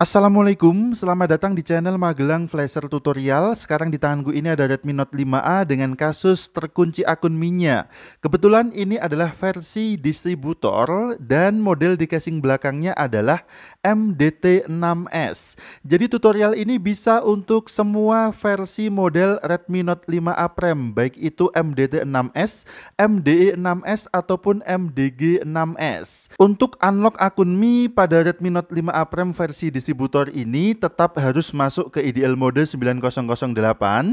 Assalamualaikum, selamat datang di channel Magelang Flasher Tutorial. Sekarang di tanganku ini ada Redmi Note 5A dengan kasus terkunci akun Minya. Kebetulan ini adalah versi distributor dan model di casing belakangnya adalah MDT6S. Jadi tutorial ini bisa untuk semua versi model Redmi Note 5A Prime, baik itu MDT6S, MDE6S ataupun MDG6S. Untuk unlock akun Mi pada Redmi Note 5A Prime versi distributor distributor ini tetap harus masuk ke IDL mode 9008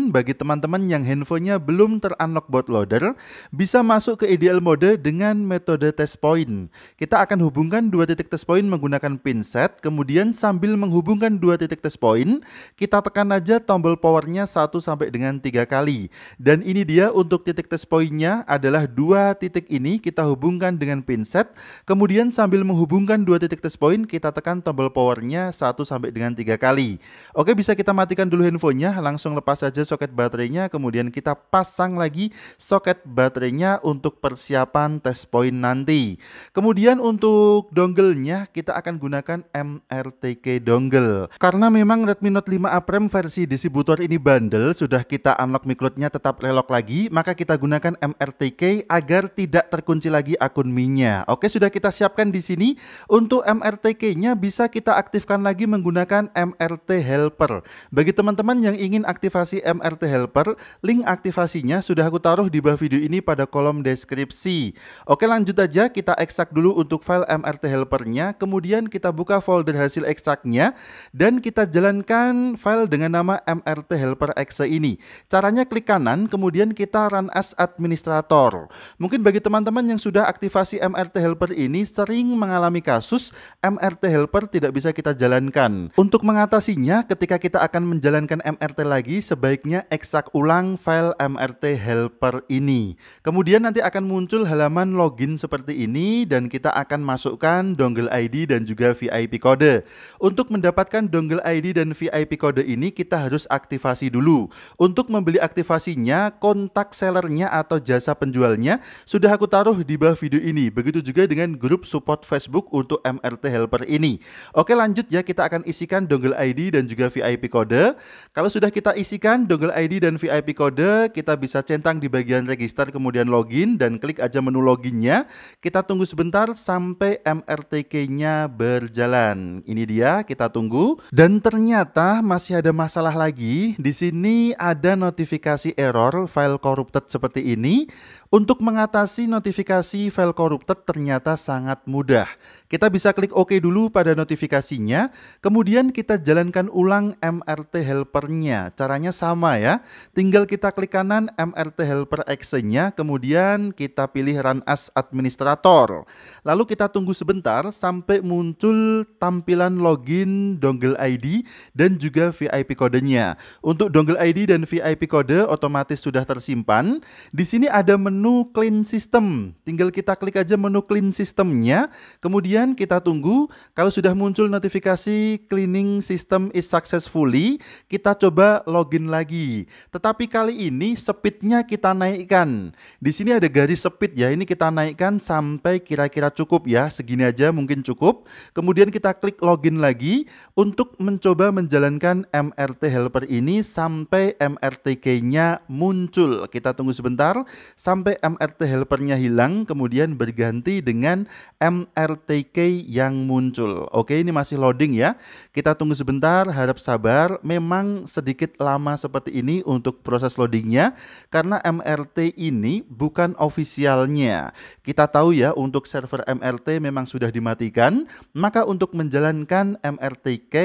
bagi teman-teman yang handphonenya belum terunlock bootloader bisa masuk ke IDL mode dengan metode test point. Kita akan hubungkan dua titik test point menggunakan pinset, kemudian sambil menghubungkan dua titik test point, kita tekan aja tombol powernya 1 sampai dengan 3 kali. Dan ini dia untuk titik test pointnya adalah dua titik ini kita hubungkan dengan pinset, kemudian sambil menghubungkan dua titik test point kita tekan tombol powernya 1 1 sampai dengan 3 kali. Oke, bisa kita matikan dulu handphonenya, langsung lepas saja soket baterainya, kemudian kita pasang lagi soket baterainya untuk persiapan test point nanti. Kemudian untuk dongle-nya kita akan gunakan MRTK dongle. Karena memang Redmi Note 5 A Prime versi distributor ini bandel, sudah kita unlock mikrotnya tetap relock lagi, maka kita gunakan MRTK agar tidak terkunci lagi akun mi Oke, sudah kita siapkan di sini. Untuk MRTK-nya bisa kita aktifkan lagi lagi menggunakan MRT Helper. Bagi teman-teman yang ingin aktivasi MRT Helper, link aktivasinya sudah aku taruh di bawah video ini pada kolom deskripsi. Oke lanjut aja, kita ekstrak dulu untuk file MRT Helpernya, kemudian kita buka folder hasil ekstraknya, dan kita jalankan file dengan nama MRT Helper Exe ini. Caranya klik kanan, kemudian kita run as administrator. Mungkin bagi teman-teman yang sudah aktivasi MRT Helper ini sering mengalami kasus MRT Helper tidak bisa kita jalankan jalankan. Untuk mengatasinya, ketika kita akan menjalankan MRT lagi, sebaiknya eksak ulang file MRT helper ini. Kemudian nanti akan muncul halaman login seperti ini dan kita akan masukkan dongle ID dan juga VIP kode. Untuk mendapatkan dongle ID dan VIP kode ini kita harus aktivasi dulu. Untuk membeli aktivasinya, kontak sellernya atau jasa penjualnya sudah aku taruh di bawah video ini. Begitu juga dengan grup support Facebook untuk MRT helper ini. Oke lanjut ya kita akan isikan dongle ID dan juga VIP kode. Kalau sudah kita isikan dongle ID dan VIP kode, kita bisa centang di bagian register kemudian login dan klik aja menu loginnya. Kita tunggu sebentar sampai MRTK-nya berjalan. Ini dia, kita tunggu. Dan ternyata masih ada masalah lagi. Di sini ada notifikasi error file corrupted seperti ini. Untuk mengatasi notifikasi file corrupted ternyata sangat mudah. Kita bisa klik OK dulu pada notifikasinya, kemudian kita jalankan ulang MRT helpernya. Caranya sama ya, tinggal kita klik kanan MRT helper exe-nya. kemudian kita pilih run as administrator. Lalu kita tunggu sebentar sampai muncul tampilan login dongle ID dan juga VIP kodenya. Untuk dongle ID dan VIP kode otomatis sudah tersimpan. Di sini ada menu menu clean system. Tinggal kita klik aja menu clean systemnya. Kemudian kita tunggu kalau sudah muncul notifikasi cleaning system is successfully, kita coba login lagi. Tetapi kali ini speednya kita naikkan. Di sini ada garis speed ya, ini kita naikkan sampai kira-kira cukup ya, segini aja mungkin cukup. Kemudian kita klik login lagi untuk mencoba menjalankan MRT helper ini sampai MRTK-nya muncul. Kita tunggu sebentar sampai sampai MRT helpernya hilang kemudian berganti dengan MRTK yang muncul. Oke, ini masih loading ya. Kita tunggu sebentar, harap sabar. Memang sedikit lama seperti ini untuk proses loadingnya karena MRT ini bukan ofisialnya. Kita tahu ya untuk server MRT memang sudah dimatikan, maka untuk menjalankan MRTK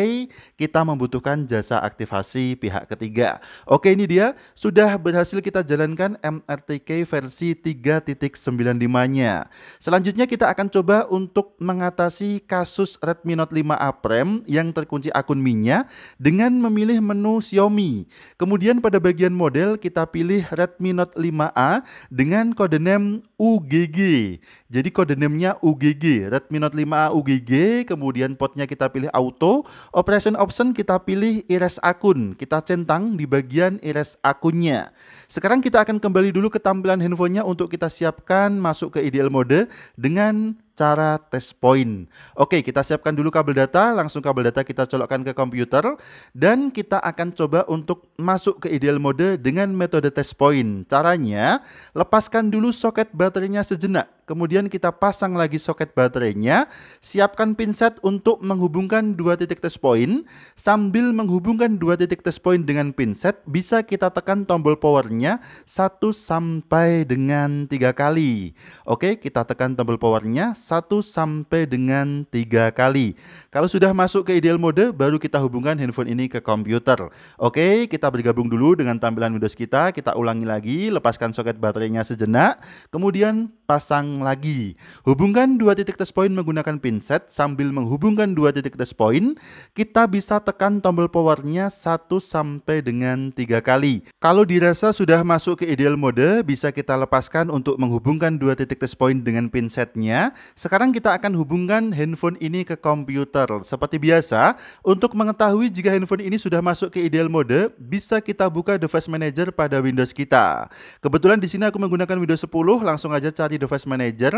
kita membutuhkan jasa aktivasi pihak ketiga. Oke, ini dia sudah berhasil kita jalankan MRTK versi versi 3.95-nya. Selanjutnya kita akan coba untuk mengatasi kasus Redmi Note 5A Prime yang terkunci akun mi dengan memilih menu Xiaomi. Kemudian pada bagian model kita pilih Redmi Note 5A dengan kode name UGG. Jadi kode name-nya UGG, Redmi Note 5A UGG, kemudian potnya kita pilih auto, operation option kita pilih iris akun. Kita centang di bagian iris akunnya. Sekarang kita akan kembali dulu ke tampilan handphone handphonenya untuk kita siapkan masuk ke ideal mode dengan cara tes point. Oke, kita siapkan dulu kabel data, langsung kabel data kita colokkan ke komputer dan kita akan coba untuk masuk ke ideal mode dengan metode tes point. Caranya, lepaskan dulu soket baterainya sejenak. Kemudian kita pasang lagi soket baterainya, siapkan pinset untuk menghubungkan dua titik tes point. Sambil menghubungkan dua titik tes point dengan pinset, bisa kita tekan tombol powernya 1 sampai dengan tiga kali. Oke, kita tekan tombol powernya 1 sampai dengan 3 kali. Kalau sudah masuk ke ideal mode, baru kita hubungkan handphone ini ke komputer. Oke, kita bergabung dulu dengan tampilan Windows kita. Kita ulangi lagi, lepaskan soket baterainya sejenak, kemudian pasang lagi. Hubungkan dua titik test point menggunakan pinset sambil menghubungkan dua titik test point. Kita bisa tekan tombol powernya 1 sampai dengan 3 kali. Kalau dirasa sudah masuk ke ideal mode, bisa kita lepaskan untuk menghubungkan dua titik test point dengan pinsetnya sekarang kita akan hubungkan handphone ini ke komputer. Seperti biasa, untuk mengetahui jika handphone ini sudah masuk ke ideal mode, bisa kita buka device manager pada Windows kita. Kebetulan di sini aku menggunakan Windows 10, langsung aja cari device manager.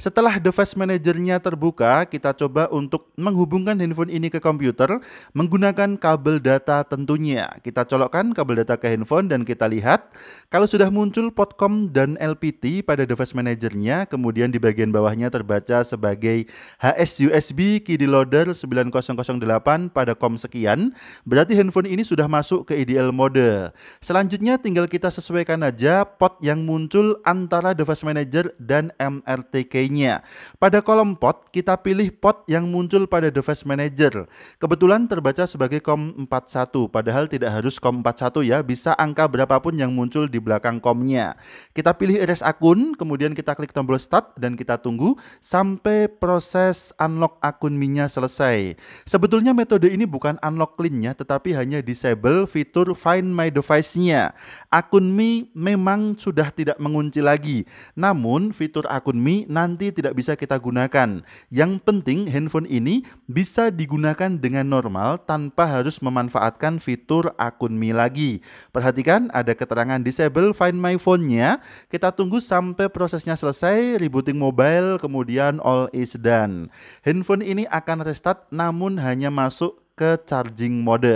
Setelah device manajernya terbuka, kita coba untuk menghubungkan handphone ini ke komputer menggunakan kabel data tentunya. Kita colokkan kabel data ke handphone dan kita lihat kalau sudah muncul potcom dan LPT pada device manajernya, kemudian di bagian bawahnya terbaca dibaca sebagai HSUSB KD Loader 9008 pada kom sekian, berarti handphone ini sudah masuk ke IDL mode. Selanjutnya tinggal kita sesuaikan aja pot yang muncul antara device manager dan MRTK-nya. Pada kolom pot, kita pilih pot yang muncul pada device manager. Kebetulan terbaca sebagai COM41, padahal tidak harus COM41 ya, bisa angka berapapun yang muncul di belakang COM-nya. Kita pilih erase akun, kemudian kita klik tombol start dan kita tunggu sampai proses unlock akun Mi-nya selesai. Sebetulnya metode ini bukan unlock linknya, tetapi hanya disable fitur find my device-nya. Akun Mi memang sudah tidak mengunci lagi, namun fitur akun Mi nanti tidak bisa kita gunakan. Yang penting handphone ini bisa digunakan dengan normal tanpa harus memanfaatkan fitur akun Mi lagi. Perhatikan ada keterangan disable find my phone-nya. Kita tunggu sampai prosesnya selesai, rebooting mobile, kemudian kemudian all is done. Handphone ini akan restart namun hanya masuk ke charging mode.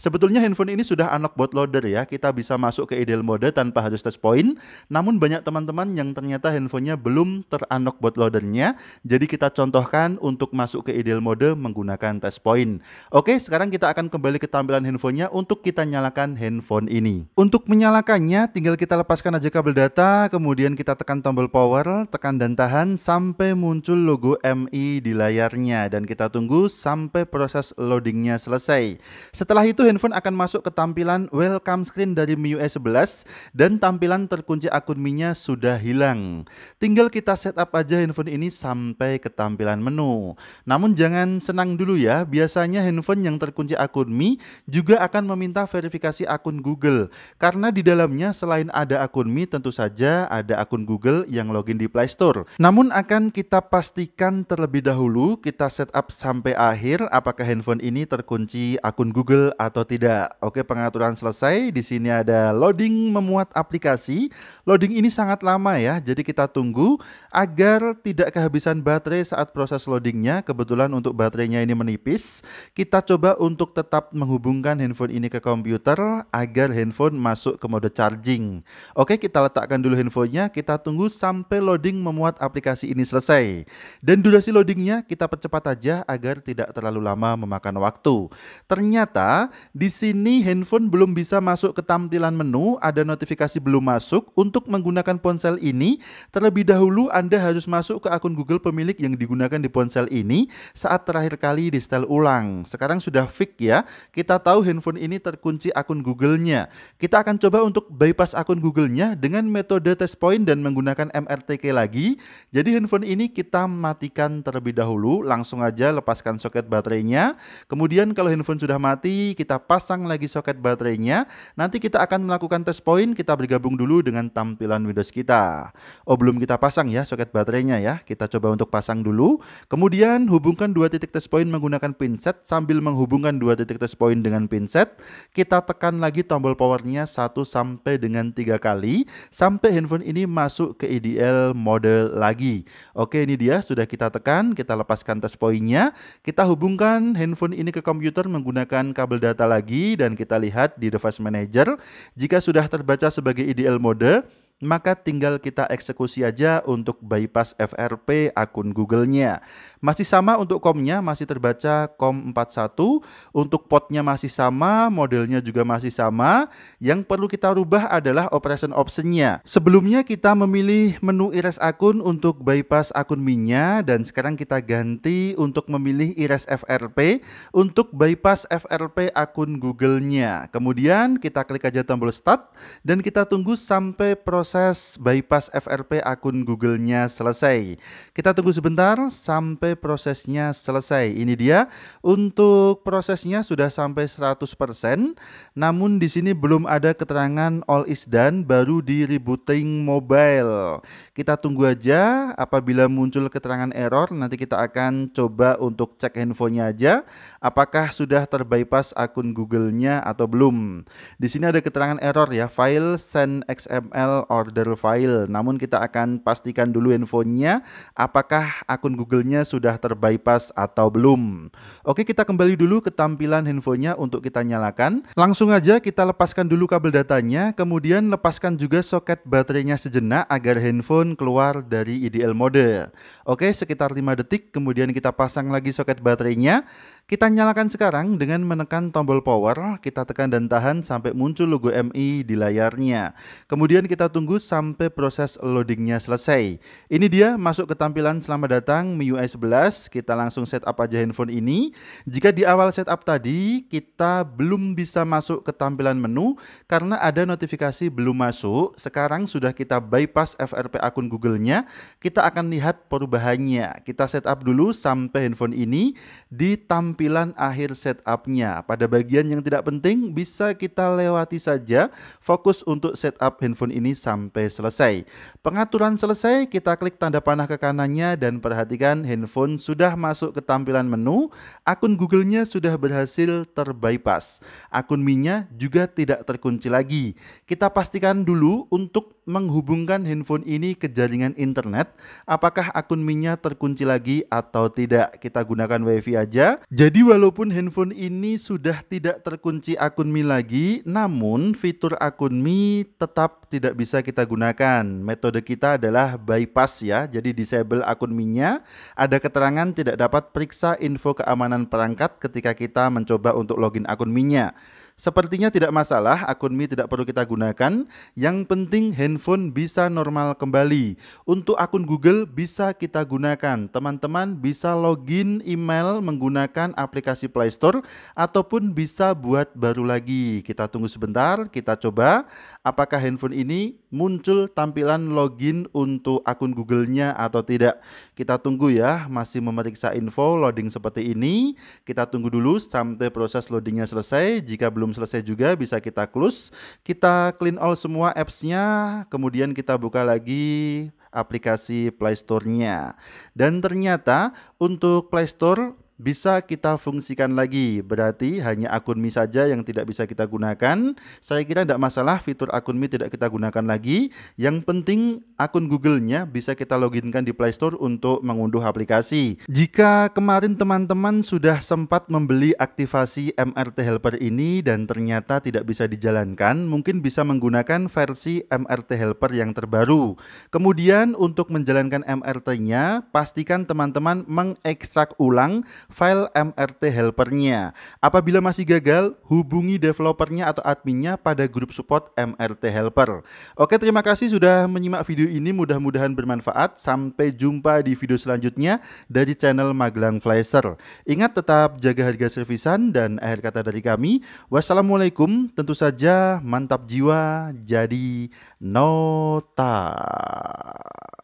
Sebetulnya handphone ini sudah unlock bootloader ya, kita bisa masuk ke ideal mode tanpa harus touch point. Namun banyak teman-teman yang ternyata handphonenya belum terunlock bootloadernya, jadi kita contohkan untuk masuk ke ideal mode menggunakan touch point. Oke, sekarang kita akan kembali ke tampilan handphonenya untuk kita nyalakan handphone ini. Untuk menyalakannya, tinggal kita lepaskan aja kabel data, kemudian kita tekan tombol power, tekan dan tahan sampai muncul logo MI di layarnya dan kita tunggu sampai proses loading loadingnya selesai. Setelah itu handphone akan masuk ke tampilan welcome screen dari MIUI 11 dan tampilan terkunci akun Mi-nya sudah hilang. Tinggal kita setup aja handphone ini sampai ke tampilan menu. Namun jangan senang dulu ya, biasanya handphone yang terkunci akun Mi juga akan meminta verifikasi akun Google karena di dalamnya selain ada akun Mi tentu saja ada akun Google yang login di Play Store. Namun akan kita pastikan terlebih dahulu kita setup sampai akhir apakah handphone ini terkunci akun Google atau tidak. Oke, pengaturan selesai. Di sini ada loading memuat aplikasi. Loading ini sangat lama ya, jadi kita tunggu agar tidak kehabisan baterai saat proses loadingnya. Kebetulan untuk baterainya ini menipis. Kita coba untuk tetap menghubungkan handphone ini ke komputer agar handphone masuk ke mode charging. Oke, kita letakkan dulu handphonenya. Kita tunggu sampai loading memuat aplikasi ini selesai. Dan durasi loadingnya kita percepat aja agar tidak terlalu lama memakan waktu waktu. Ternyata di sini handphone belum bisa masuk ke tampilan menu, ada notifikasi belum masuk. Untuk menggunakan ponsel ini, terlebih dahulu Anda harus masuk ke akun Google pemilik yang digunakan di ponsel ini saat terakhir kali di setel ulang. Sekarang sudah fix ya, kita tahu handphone ini terkunci akun Google-nya. Kita akan coba untuk bypass akun Google-nya dengan metode test point dan menggunakan MRTK lagi. Jadi handphone ini kita matikan terlebih dahulu, langsung aja lepaskan soket baterainya. Kemudian kalau handphone sudah mati, kita pasang lagi soket baterainya. Nanti kita akan melakukan tes point, kita bergabung dulu dengan tampilan Windows kita. Oh, belum kita pasang ya soket baterainya ya. Kita coba untuk pasang dulu. Kemudian hubungkan dua titik tes point menggunakan pinset sambil menghubungkan dua titik tes point dengan pinset. Kita tekan lagi tombol powernya 1 sampai dengan 3 kali sampai handphone ini masuk ke IDL mode lagi. Oke, ini dia sudah kita tekan, kita lepaskan tes pointnya. Kita hubungkan handphone ini ini ke komputer menggunakan kabel data lagi dan kita lihat di device manager jika sudah terbaca sebagai IDL mode maka tinggal kita eksekusi aja untuk bypass FRP akun Google-nya. Masih sama untuk com-nya, masih terbaca com 41, untuk pot-nya masih sama, modelnya juga masih sama. Yang perlu kita rubah adalah operation option-nya. Sebelumnya kita memilih menu iris akun untuk bypass akun minnya dan sekarang kita ganti untuk memilih iris FRP untuk bypass FRP akun Google-nya. Kemudian kita klik aja tombol start dan kita tunggu sampai proses proses bypass FRP akun Google-nya selesai. Kita tunggu sebentar sampai prosesnya selesai. Ini dia, untuk prosesnya sudah sampai 100%, namun di sini belum ada keterangan all is done baru di rebooting mobile. Kita tunggu aja apabila muncul keterangan error nanti kita akan coba untuk cek handphonenya aja apakah sudah terbypass akun Google-nya atau belum. Di sini ada keterangan error ya, file send XML order file. Namun kita akan pastikan dulu infonya apakah akun Google-nya sudah terbypass atau belum. Oke, kita kembali dulu ke tampilan handphonenya untuk kita nyalakan. Langsung aja kita lepaskan dulu kabel datanya, kemudian lepaskan juga soket baterainya sejenak agar handphone keluar dari IDL mode. Oke, sekitar 5 detik kemudian kita pasang lagi soket baterainya. Kita nyalakan sekarang dengan menekan tombol power, kita tekan dan tahan sampai muncul logo MI di layarnya. Kemudian kita tunggu sampai proses loadingnya selesai. Ini dia masuk ke tampilan selamat datang MIUI 11, kita langsung setup aja handphone ini. Jika di awal setup tadi kita belum bisa masuk ke tampilan menu karena ada notifikasi belum masuk, sekarang sudah kita bypass FRP akun Google-nya, kita akan lihat perubahannya. Kita setup dulu sampai handphone ini di tampilan tampilan akhir setupnya. Pada bagian yang tidak penting bisa kita lewati saja, fokus untuk setup handphone ini sampai selesai. Pengaturan selesai, kita klik tanda panah ke kanannya dan perhatikan handphone sudah masuk ke tampilan menu, akun Google-nya sudah berhasil terbypass. Akun Mi-nya juga tidak terkunci lagi. Kita pastikan dulu untuk menghubungkan handphone ini ke jaringan internet, apakah akun Mi-nya terkunci lagi atau tidak. Kita gunakan WiFi aja. Jadi walaupun handphone ini sudah tidak terkunci akun Mi lagi, namun fitur akun Mi tetap tidak bisa kita gunakan. Metode kita adalah bypass ya, jadi disable akun MINYA. Ada keterangan tidak dapat periksa info keamanan perangkat ketika kita mencoba untuk login akun MINYA. Sepertinya tidak masalah, akun Mi tidak perlu kita gunakan. Yang penting handphone bisa normal kembali. Untuk akun Google bisa kita gunakan. Teman-teman bisa login email menggunakan aplikasi Play Store ataupun bisa buat baru lagi. Kita tunggu sebentar, kita coba apakah handphone ini ini muncul tampilan login untuk akun Google-nya atau tidak. Kita tunggu ya, masih memeriksa info loading seperti ini. Kita tunggu dulu sampai proses loadingnya selesai. Jika belum selesai juga bisa kita close. Kita clean all semua apps-nya, kemudian kita buka lagi aplikasi Play Store-nya. Dan ternyata untuk Play Store bisa kita fungsikan lagi. Berarti hanya akun Mi saja yang tidak bisa kita gunakan. Saya kira tidak masalah fitur akun Mi tidak kita gunakan lagi. Yang penting akun Google-nya bisa kita loginkan di Play Store untuk mengunduh aplikasi. Jika kemarin teman-teman sudah sempat membeli aktivasi MRT Helper ini dan ternyata tidak bisa dijalankan, mungkin bisa menggunakan versi MRT Helper yang terbaru. Kemudian untuk menjalankan MRT-nya, pastikan teman-teman mengekstrak ulang file MRT helpernya. Apabila masih gagal, hubungi developernya atau adminnya pada grup support MRT helper. Oke, terima kasih sudah menyimak video ini. Mudah-mudahan bermanfaat. Sampai jumpa di video selanjutnya dari channel Magelang Flyser. Ingat tetap jaga harga servisan dan akhir kata dari kami. Wassalamualaikum. Tentu saja mantap jiwa jadi nota.